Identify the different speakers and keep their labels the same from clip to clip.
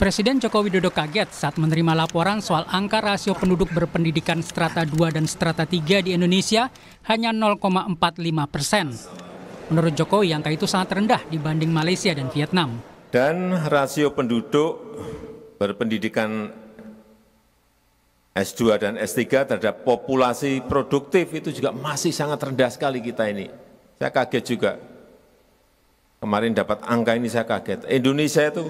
Speaker 1: Presiden Joko Widodo kaget saat menerima laporan soal angka rasio penduduk berpendidikan strata 2 dan strata 3 di Indonesia hanya 0,45 persen. Menurut Jokowi, angka itu sangat rendah dibanding Malaysia dan Vietnam.
Speaker 2: Dan rasio penduduk berpendidikan S2 dan S3 terhadap populasi produktif itu juga masih sangat rendah sekali kita ini. Saya kaget juga. Kemarin dapat angka ini saya kaget. Indonesia itu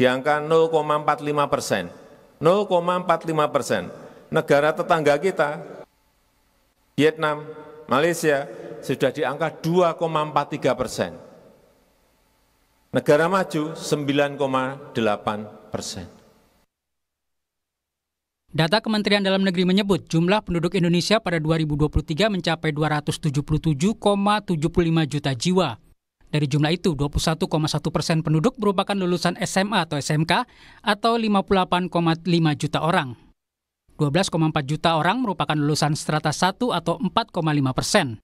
Speaker 2: di angka 0,45 persen. 0,45 persen. Negara tetangga kita, Vietnam, Malaysia, sudah di angka 2,43 persen. Negara maju 9,8 persen.
Speaker 1: Data Kementerian Dalam Negeri menyebut jumlah penduduk Indonesia pada 2023 mencapai 277,75 juta jiwa. Dari jumlah itu, 21,1 persen penduduk merupakan lulusan SMA atau SMK atau 58,5 juta orang. 12,4 juta orang merupakan lulusan strata 1 atau 4,5 persen.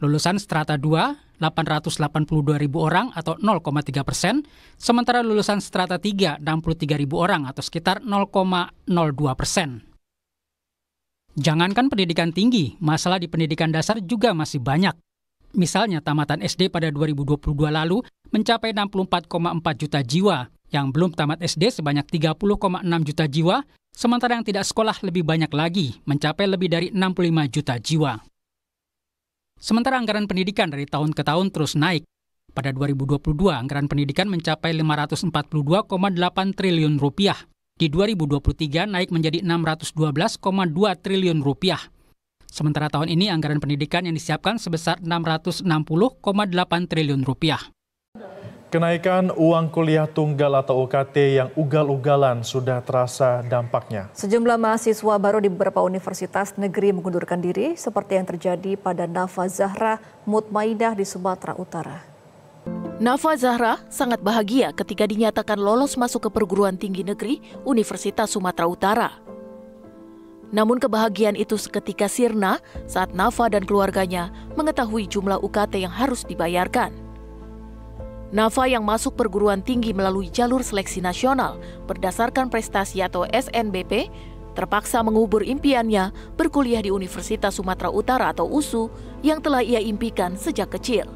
Speaker 1: Lulusan strata 2, 882 ribu orang atau 0,3 persen, sementara lulusan strata 3, 63 ribu orang atau sekitar 0,02 persen. Jangankan pendidikan tinggi, masalah di pendidikan dasar juga masih banyak misalnya tamatan SD pada 2022 lalu mencapai 64,4 juta jiwa, yang belum tamat SD sebanyak 30,6 juta jiwa, sementara yang tidak sekolah lebih banyak lagi, mencapai lebih dari 65 juta jiwa. Sementara anggaran pendidikan dari tahun ke tahun terus naik. Pada 2022, anggaran pendidikan mencapai 542,8 triliun rupiah. Di 2023 naik menjadi 612,2 triliun rupiah. Sementara tahun ini anggaran pendidikan yang disiapkan sebesar 660,8 triliun rupiah. Kenaikan uang kuliah tunggal atau UKT yang ugal-ugalan sudah terasa dampaknya. Sejumlah
Speaker 3: mahasiswa baru di beberapa universitas negeri mengundurkan diri seperti yang terjadi pada Nafa Zahra Mutmainah di Sumatera Utara. Nafa Zahra sangat bahagia ketika dinyatakan lolos masuk ke perguruan tinggi negeri Universitas Sumatera Utara. Namun kebahagiaan itu seketika sirna saat Nafa dan keluarganya mengetahui jumlah UKT yang harus dibayarkan. Nafa yang masuk perguruan tinggi melalui jalur seleksi nasional berdasarkan prestasi atau SNBP terpaksa mengubur impiannya berkuliah di Universitas Sumatera Utara atau USU yang telah ia impikan sejak kecil.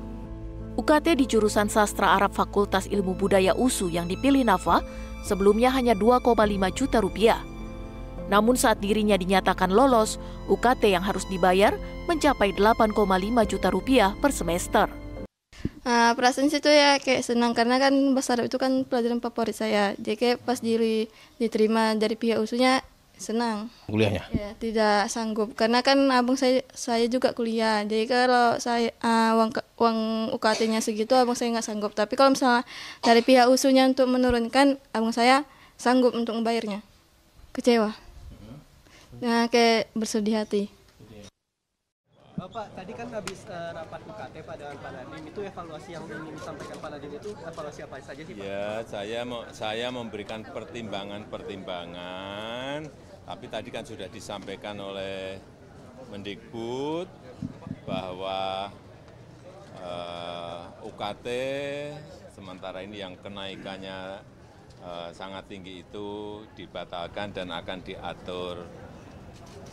Speaker 3: UKT di jurusan sastra Arab Fakultas Ilmu Budaya USU yang dipilih Nafa sebelumnya hanya 2,5 juta rupiah. Namun saat dirinya dinyatakan lolos, UKT yang harus dibayar mencapai 8,5 juta rupiah per semester.
Speaker 2: Nah, perasaan situ ya kayak senang karena kan bahasa Arab itu kan pelajaran favorit saya. Jadi kayak pas diri diterima dari pihak usulnya senang.
Speaker 3: Kuliahnya? Ya,
Speaker 2: tidak sanggup karena kan abang saya saya juga kuliah. Jadi kalau saya uh, uang uang UKT-nya segitu abang saya nggak sanggup. Tapi kalau misalnya dari pihak usulnya untuk menurunkan abang saya sanggup untuk membayarnya. Kecewa. Nah, kayak bersedih hati.
Speaker 1: Bapak, tadi kan habis uh, rapat UKT Pak dengan Pak Nadiem itu evaluasi yang ingin disampaikan Pak Nadiem itu evaluasi apa saja sih Pak?
Speaker 2: Ya, saya saya memberikan pertimbangan-pertimbangan, tapi tadi kan sudah disampaikan oleh Mendikbud bahwa uh, eh, UKT sementara ini yang kenaikannya uh, sangat tinggi itu dibatalkan dan akan diatur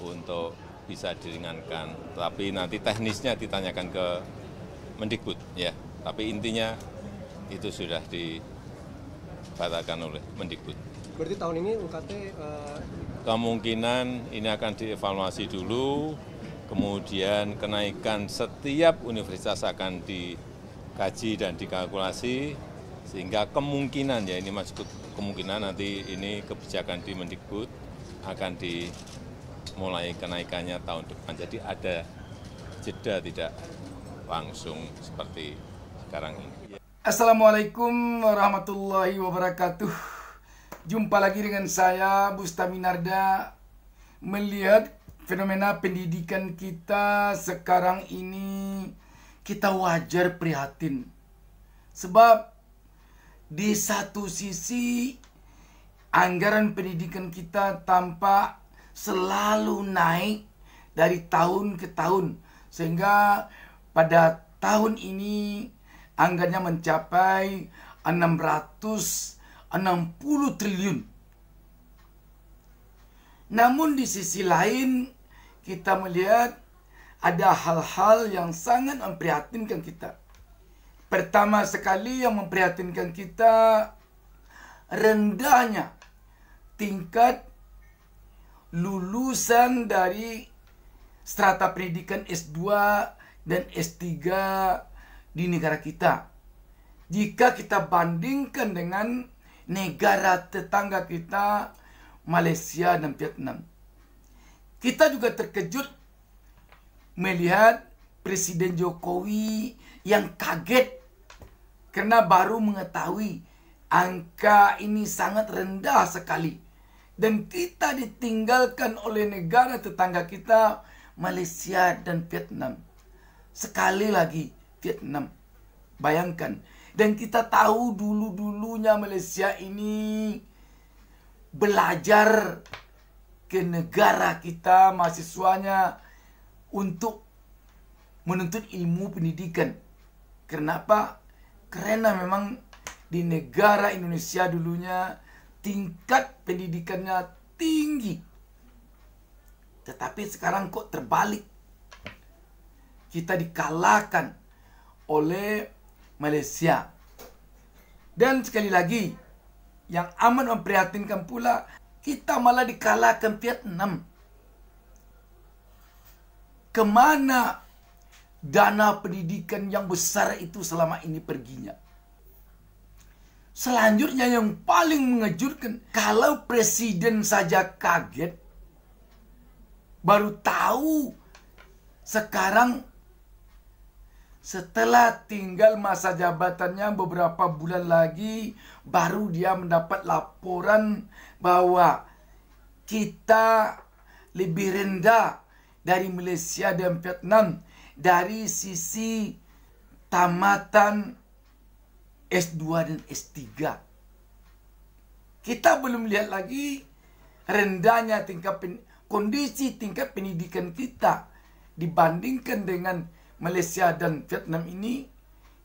Speaker 2: untuk bisa diringankan. Tapi nanti teknisnya ditanyakan ke Mendikbud ya. Tapi intinya itu sudah dibatalkan oleh Mendikbud.
Speaker 1: Berarti tahun ini UKT uh... Eh,
Speaker 2: kemungkinan ini akan dievaluasi dulu, kemudian kenaikan setiap universitas akan dikaji dan dikalkulasi sehingga kemungkinan ya ini masuk kemungkinan nanti ini kebijakan di Mendikbud akan di mulai kenaikannya tahun depan. Jadi ada jeda tidak langsung seperti sekarang ini.
Speaker 3: Assalamualaikum warahmatullahi wabarakatuh. Jumpa lagi dengan saya Bustaminarda. Minarda. melihat fenomena pendidikan kita sekarang ini kita wajar prihatin. Sebab di satu sisi anggaran pendidikan kita tampak selalu naik dari tahun ke tahun sehingga pada tahun ini anggarnya mencapai 660 triliun. Namun di sisi lain kita melihat ada hal-hal yang sangat memprihatinkan kita. Pertama sekali yang memprihatinkan kita rendahnya tingkat lulusan dari strata pendidikan S2 dan S3 di negara kita. Jika kita bandingkan dengan negara tetangga kita Malaysia dan Vietnam. Kita juga terkejut melihat Presiden Jokowi yang kaget karena baru mengetahui angka ini sangat rendah sekali dan kita ditinggalkan oleh negara tetangga kita Malaysia dan Vietnam. Sekali lagi Vietnam. Bayangkan. Dan kita tahu dulu-dulunya Malaysia ini belajar ke negara kita mahasiswanya untuk menuntut ilmu pendidikan. Kenapa? Karena memang di negara Indonesia dulunya tingkat pendidikannya tinggi. Tetapi sekarang kok terbalik. Kita dikalahkan oleh Malaysia. Dan sekali lagi, yang amat memprihatinkan pula, kita malah dikalahkan Vietnam. Kemana dana pendidikan yang besar itu selama ini perginya? Selanjutnya yang paling mengejutkan, kalau presiden saja kaget, baru tahu sekarang setelah tinggal masa jabatannya beberapa bulan lagi, baru dia mendapat laporan bahwa kita lebih rendah dari Malaysia dan Vietnam dari sisi tamatan S2 dan S3. Kita belum lihat lagi rendahnya tingkat pen, kondisi tingkat pendidikan kita dibandingkan dengan Malaysia dan Vietnam ini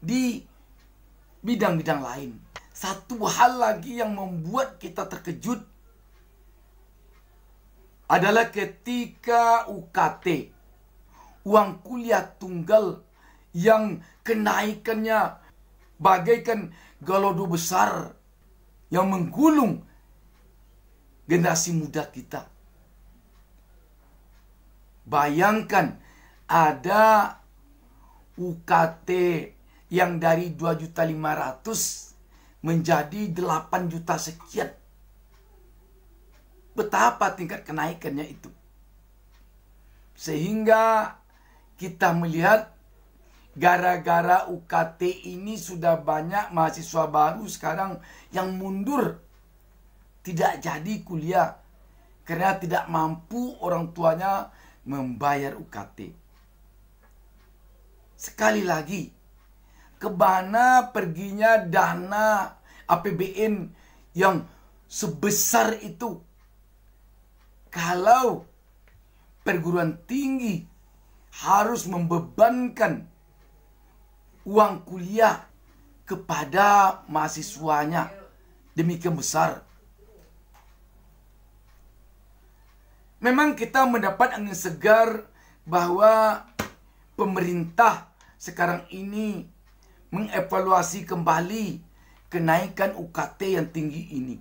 Speaker 3: di bidang-bidang lain. Satu hal lagi yang membuat kita terkejut adalah ketika UKT, uang kuliah tunggal yang kenaikannya bagaikan galodu besar yang menggulung generasi muda kita. Bayangkan ada UKT yang dari 2.500 menjadi 8 juta sekian. Betapa tingkat kenaikannya itu. Sehingga kita melihat gara-gara UKT ini sudah banyak mahasiswa baru sekarang yang mundur tidak jadi kuliah karena tidak mampu orang tuanya membayar UKT. Sekali lagi, ke mana perginya dana APBN yang sebesar itu? Kalau perguruan tinggi harus membebankan uang kuliah kepada mahasiswanya demikian besar. Memang kita mendapat angin segar bahwa pemerintah sekarang ini mengevaluasi kembali kenaikan UKT yang tinggi ini.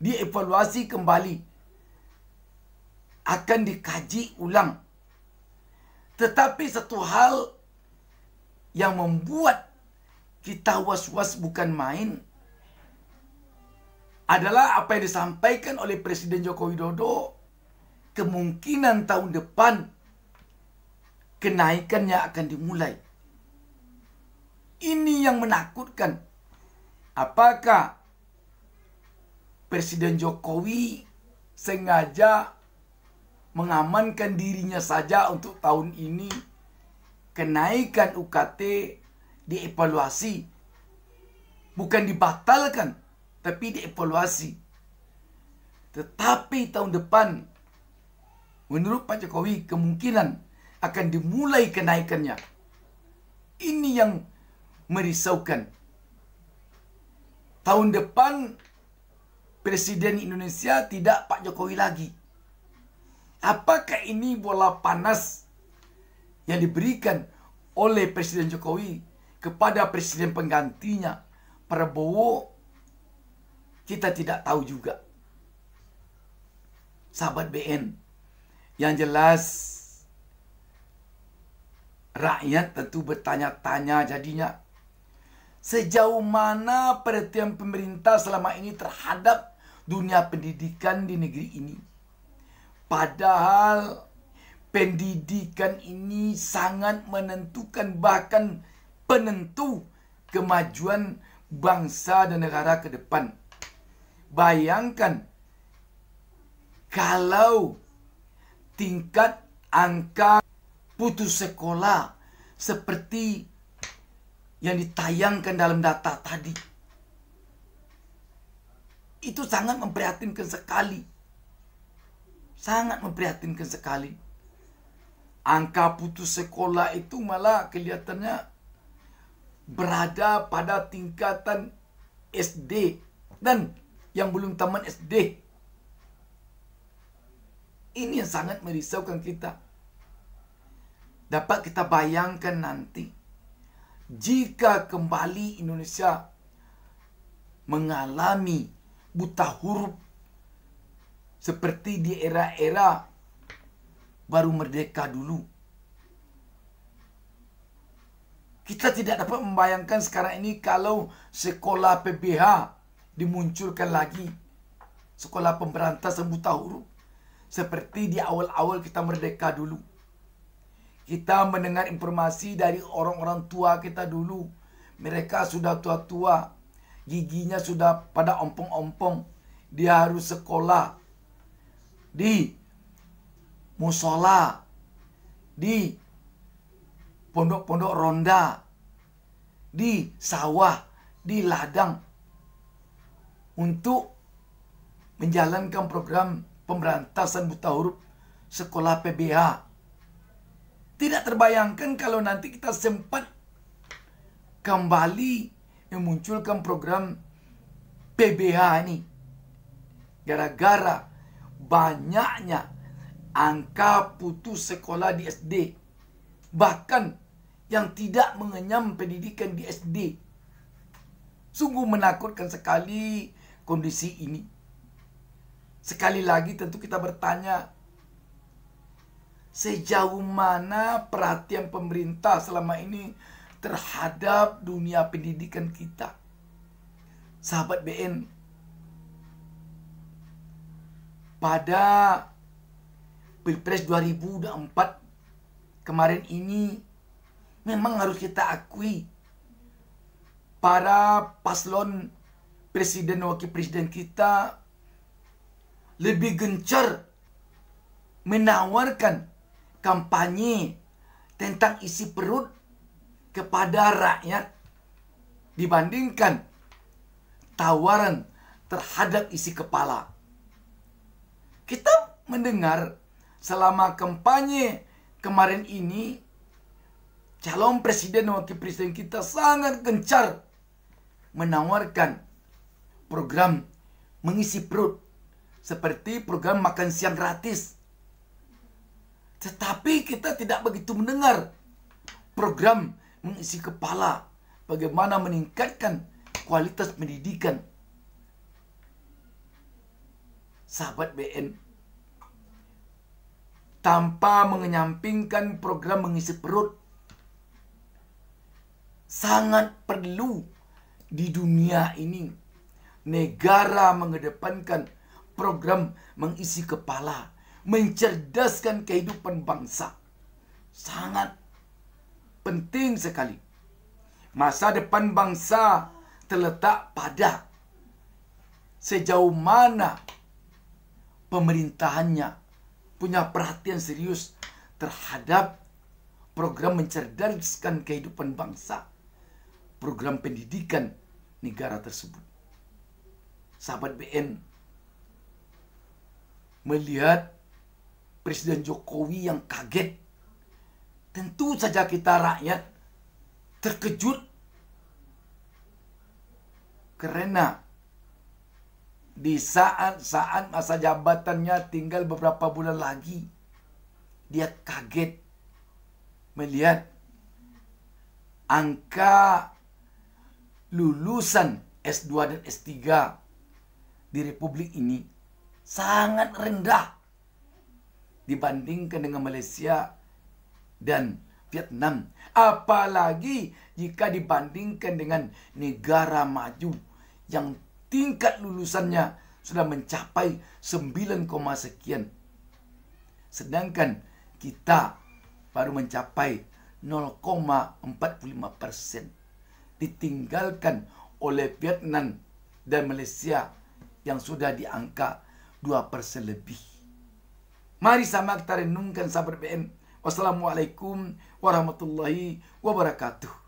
Speaker 3: Dievaluasi kembali akan dikaji ulang. Tetapi satu hal yang membuat kita was-was bukan main adalah apa yang disampaikan oleh Presiden Joko Widodo kemungkinan tahun depan kenaikannya akan dimulai. Ini yang menakutkan. Apakah Presiden Jokowi sengaja mengamankan dirinya saja untuk tahun ini kenaikan UKT dievaluasi. Bukan dibatalkan, tapi dievaluasi. Tetapi tahun depan, menurut Pak Jokowi, kemungkinan akan dimulai kenaikannya. Ini yang merisaukan. Tahun depan, Presiden Indonesia tidak Pak Jokowi lagi. Apakah ini bola panas yang diberikan oleh Presiden Jokowi kepada Presiden penggantinya Prabowo kita tidak tahu juga. Sahabat BN, yang jelas rakyat tentu bertanya-tanya jadinya sejauh mana perhatian pemerintah selama ini terhadap dunia pendidikan di negeri ini. Padahal pendidikan ini sangat menentukan bahkan penentu kemajuan bangsa dan negara ke depan. Bayangkan kalau tingkat angka putus sekolah seperti yang ditayangkan dalam data tadi. Itu sangat memprihatinkan sekali. Sangat memprihatinkan sekali angka putus sekolah itu malah kelihatannya berada pada tingkatan SD dan yang belum tamat SD. Ini yang sangat merisaukan kita. Dapat kita bayangkan nanti jika kembali Indonesia mengalami buta huruf seperti di era-era baru merdeka dulu. Kita tidak dapat membayangkan sekarang ini kalau sekolah PBH dimunculkan lagi. Sekolah pemberantasan buta huruf. Seperti di awal-awal kita merdeka dulu. Kita mendengar informasi dari orang-orang tua kita dulu. Mereka sudah tua-tua. Giginya sudah pada ompong-ompong. Dia harus sekolah di musola, di pondok-pondok ronda, di sawah, di ladang untuk menjalankan program pemberantasan buta huruf sekolah PBH. Tidak terbayangkan kalau nanti kita sempat kembali memunculkan program PBH ini. Gara-gara banyaknya angka putus sekolah di SD. Bahkan yang tidak mengenyam pendidikan di SD. Sungguh menakutkan sekali kondisi ini. Sekali lagi tentu kita bertanya, sejauh mana perhatian pemerintah selama ini terhadap dunia pendidikan kita? Sahabat BN, pada Pilpres 2004 kemarin ini memang harus kita akui para paslon presiden wakil presiden kita lebih gencar menawarkan kampanye tentang isi perut kepada rakyat dibandingkan tawaran terhadap isi kepala. Kita mendengar selama kampanye kemarin ini calon presiden dan wakil presiden kita sangat gencar menawarkan program mengisi perut seperti program makan siang gratis. Tetapi kita tidak begitu mendengar program mengisi kepala, bagaimana meningkatkan kualitas pendidikan. Sahabat BN tanpa mengenyampingkan program mengisi perut sangat perlu di dunia ini negara mengedepankan program mengisi kepala mencerdaskan kehidupan bangsa sangat penting sekali masa depan bangsa terletak pada sejauh mana pemerintahannya punya perhatian serius terhadap program mencerdaskan kehidupan bangsa, program pendidikan negara tersebut. Sahabat BN melihat Presiden Jokowi yang kaget. Tentu saja kita rakyat terkejut karena di saat-saat masa jabatannya tinggal beberapa bulan lagi, dia kaget melihat angka lulusan S2 dan S3 di republik ini sangat rendah dibandingkan dengan Malaysia dan Vietnam. Apalagi jika dibandingkan dengan negara maju yang tingkat lulusannya sudah mencapai 9, sekian. Sedangkan kita baru mencapai 0,45 persen. Ditinggalkan oleh Vietnam dan Malaysia yang sudah di angka 2 persen lebih. Mari sama kita renungkan sahabat BM. Wassalamualaikum warahmatullahi wabarakatuh.